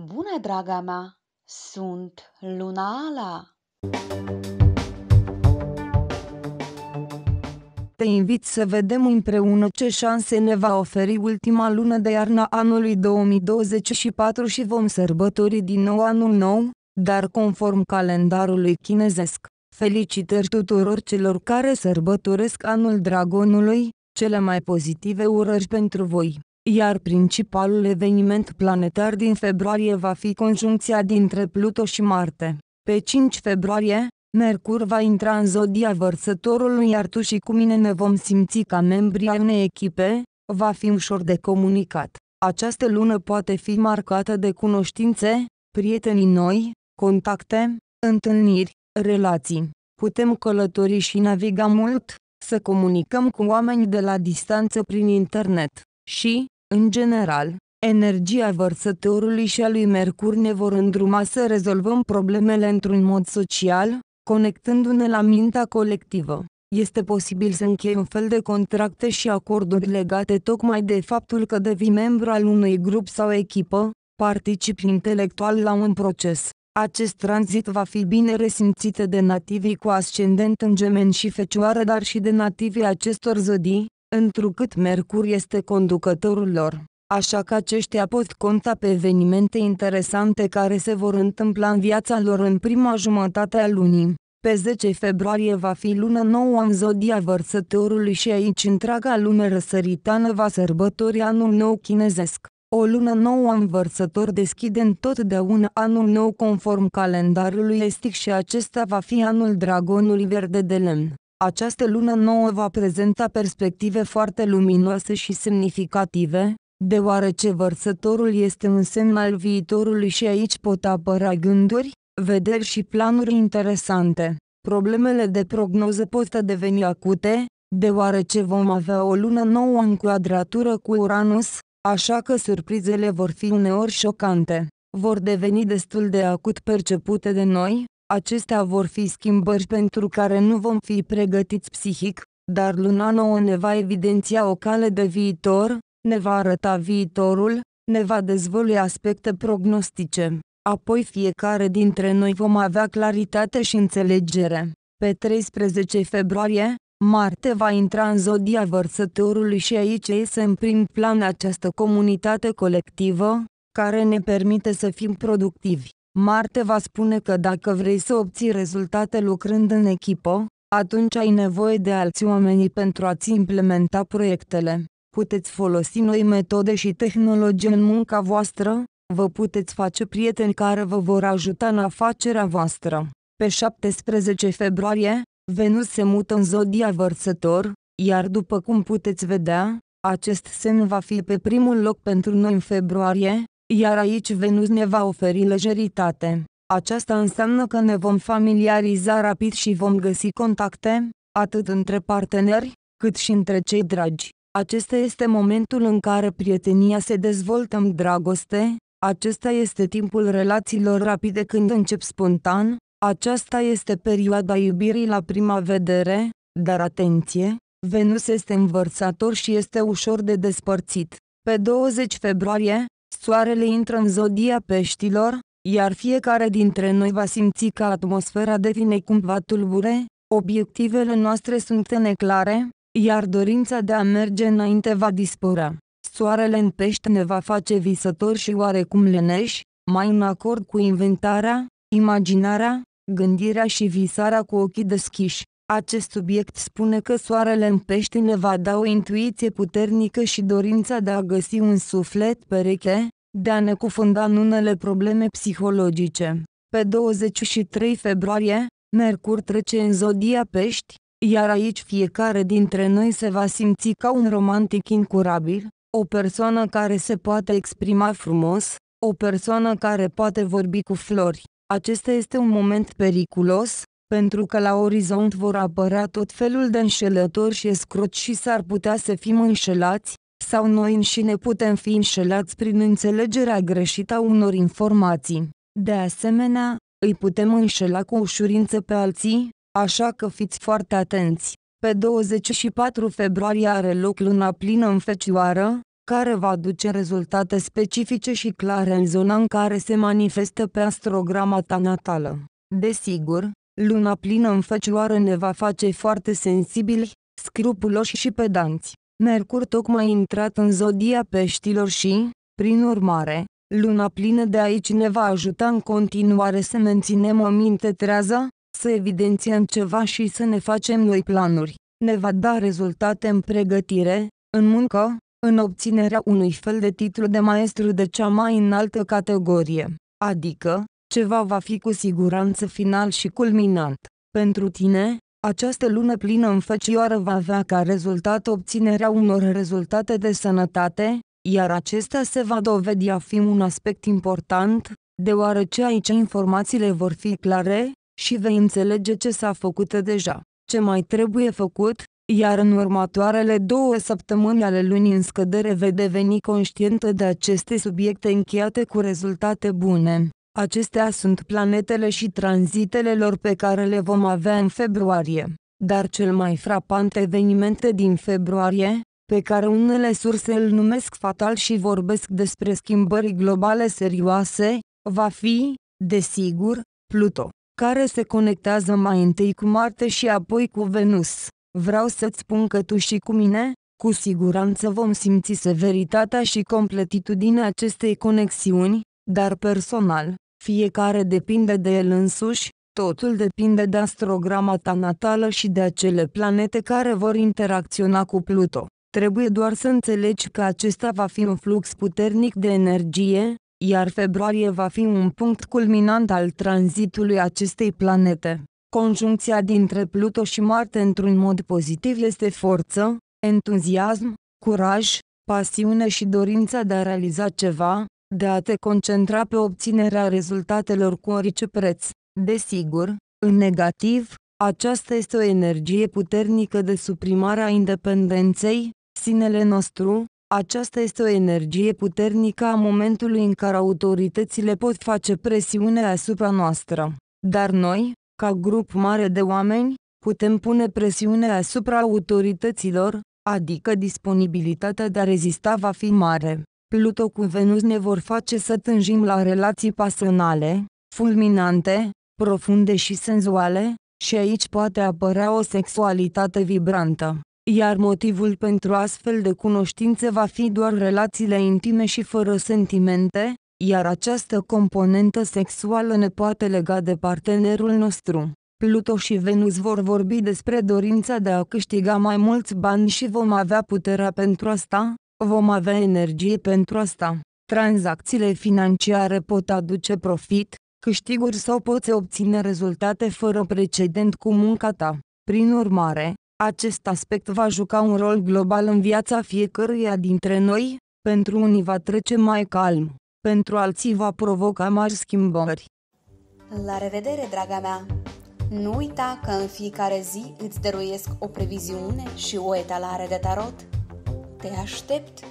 Bună, draga mea! Sunt Luna Ala! Te invit să vedem împreună ce șanse ne va oferi ultima lună de iarnă anului 2024 și vom sărbători din nou anul nou, dar conform calendarului chinezesc. Felicitări tuturor celor care sărbătoresc anul dragonului, cele mai pozitive urări pentru voi! iar principalul eveniment planetar din februarie va fi conjuncția dintre Pluto și Marte. Pe 5 februarie, Mercur va intra în zodia vărsătorului iar tu și cu mine ne vom simți ca membri ai unei echipe, va fi ușor de comunicat. Această lună poate fi marcată de cunoștințe, prietenii noi, contacte, întâlniri, relații. Putem călători și naviga mult, să comunicăm cu oameni de la distanță prin internet și, în general, energia vărsătorului și a lui Mercur ne vor îndruma să rezolvăm problemele într-un mod social, conectându-ne la mintea colectivă. Este posibil să închei un fel de contracte și acorduri legate tocmai de faptul că devii membru al unui grup sau echipă, participi intelectual la un proces. Acest tranzit va fi bine resimțit de nativii cu ascendent în gemeni și fecioară, dar și de nativii acestor zodii, întrucât Mercur este conducătorul lor, așa că aceștia pot conta pe evenimente interesante care se vor întâmpla în viața lor în prima jumătate a lunii. Pe 10 februarie va fi luna nouă în zodia vărsătorului și aici întreaga lume răsăritană va sărbători anul nou chinezesc. O lună nouă în vărsător deschide întotdeauna anul nou conform calendarului estic și acesta va fi anul dragonului verde de lemn. Această lună nouă va prezenta perspective foarte luminoase și semnificative, deoarece vărsătorul este un semn al viitorului și aici pot apăra gânduri, vederi și planuri interesante. Problemele de prognoză pot deveni acute, deoarece vom avea o lună nouă în cuadratură cu Uranus, așa că surprizele vor fi uneori șocante. Vor deveni destul de acut percepute de noi, Acestea vor fi schimbări pentru care nu vom fi pregătiți psihic, dar luna nouă ne va evidenția o cale de viitor, ne va arăta viitorul, ne va dezvălui aspecte prognostice. Apoi fiecare dintre noi vom avea claritate și înțelegere. Pe 13 februarie, Marte va intra în zodia vărsătorului și aici iese în prim plan această comunitate colectivă, care ne permite să fim productivi. Marte va spune că dacă vrei să obții rezultate lucrând în echipă, atunci ai nevoie de alți oameni pentru a-ți implementa proiectele. Puteți folosi noi metode și tehnologii în munca voastră, vă puteți face prieteni care vă vor ajuta în afacerea voastră. Pe 17 februarie, Venus se mută în zodia vărsător, iar după cum puteți vedea, acest semn va fi pe primul loc pentru noi în februarie, iar aici Venus ne va oferi lejeritate. Aceasta înseamnă că ne vom familiariza rapid și vom găsi contacte, atât între parteneri, cât și între cei dragi. Acesta este momentul în care prietenia se dezvoltă în dragoste, acesta este timpul relațiilor rapide când încep spontan, aceasta este perioada iubirii la prima vedere, dar atenție, Venus este învățător și este ușor de despărțit. Pe 20 februarie, Soarele intră în zodia peștilor, iar fiecare dintre noi va simți că atmosfera devine cumva tulbure, obiectivele noastre sunt neclare, iar dorința de a merge înainte va dispărea. Soarele în pește ne va face visători și oarecum leneși, mai în acord cu inventarea, imaginarea, gândirea și visarea cu ochii deschiși. Acest subiect spune că soarele în pești ne va da o intuiție puternică și dorința de a găsi un suflet pereche, de a ne cufunda în unele probleme psihologice. Pe 23 februarie, Mercur trece în zodia pești, iar aici fiecare dintre noi se va simți ca un romantic incurabil, o persoană care se poate exprima frumos, o persoană care poate vorbi cu flori. Acesta este un moment periculos, pentru că la orizont vor apărea tot felul de înșelători și escroci și s-ar putea să fim înșelați, sau noi înșine putem fi înșelați prin înțelegerea greșită a unor informații. De asemenea, îi putem înșela cu ușurință pe alții, așa că fiți foarte atenți. Pe 24 februarie are loc luna plină în fecioară, care va aduce rezultate specifice și clare în zona în care se manifestă pe astrograma ta natală. Desigur, Luna plină în fecioară ne va face foarte sensibili, scrupuloși și pedanți. Mercur tocmai intrat în zodia peștilor și, prin urmare, luna plină de aici ne va ajuta în continuare să menținem o minte trează, să evidențiem ceva și să ne facem noi planuri. Ne va da rezultate în pregătire, în muncă, în obținerea unui fel de titlu de maestru de cea mai înaltă categorie, adică, ceva va fi cu siguranță final și culminant. Pentru tine, această lună plină în fecioară va avea ca rezultat obținerea unor rezultate de sănătate, iar acesta se va dovedi a fi un aspect important, deoarece aici informațiile vor fi clare și vei înțelege ce s-a făcut deja, ce mai trebuie făcut, iar în următoarele două săptămâni ale lunii în scădere vei deveni conștientă de aceste subiecte încheiate cu rezultate bune. Acestea sunt planetele și tranzitele lor pe care le vom avea în februarie. Dar cel mai frapant eveniment din februarie, pe care unele surse îl numesc fatal și vorbesc despre schimbări globale serioase, va fi, desigur, Pluto, care se conectează mai întâi cu Marte și apoi cu Venus. Vreau să-ți spun că tu și cu mine, cu siguranță vom simți severitatea și completitudinea acestei conexiuni, dar personal, fiecare depinde de el însuși, totul depinde de astrograma ta natală și de acele planete care vor interacționa cu Pluto. Trebuie doar să înțelegi că acesta va fi un flux puternic de energie, iar februarie va fi un punct culminant al tranzitului acestei planete. Conjuncția dintre Pluto și Marte într-un mod pozitiv este forță, entuziasm, curaj, pasiune și dorința de a realiza ceva, de a te concentra pe obținerea rezultatelor cu orice preț. Desigur, în negativ, aceasta este o energie puternică de suprimare a independenței, sinele nostru, aceasta este o energie puternică a momentului în care autoritățile pot face presiune asupra noastră. Dar noi, ca grup mare de oameni, putem pune presiune asupra autorităților, adică disponibilitatea de a rezista va fi mare. Pluto cu Venus ne vor face să tânjim la relații pasionale, fulminante, profunde și senzuale, și aici poate apărea o sexualitate vibrantă. Iar motivul pentru astfel de cunoștințe va fi doar relațiile intime și fără sentimente, iar această componentă sexuală ne poate lega de partenerul nostru. Pluto și Venus vor vorbi despre dorința de a câștiga mai mulți bani și vom avea puterea pentru asta, Vom avea energie pentru asta. Tranzacțiile financiare pot aduce profit, câștiguri sau poți obține rezultate fără precedent cu munca ta. Prin urmare, acest aspect va juca un rol global în viața fiecăruia dintre noi, pentru unii va trece mai calm, pentru alții va provoca mari schimbări. La revedere, draga mea! Nu uita că în fiecare zi îți dăruiesc o previziune și o etalare de tarot. der stirbt.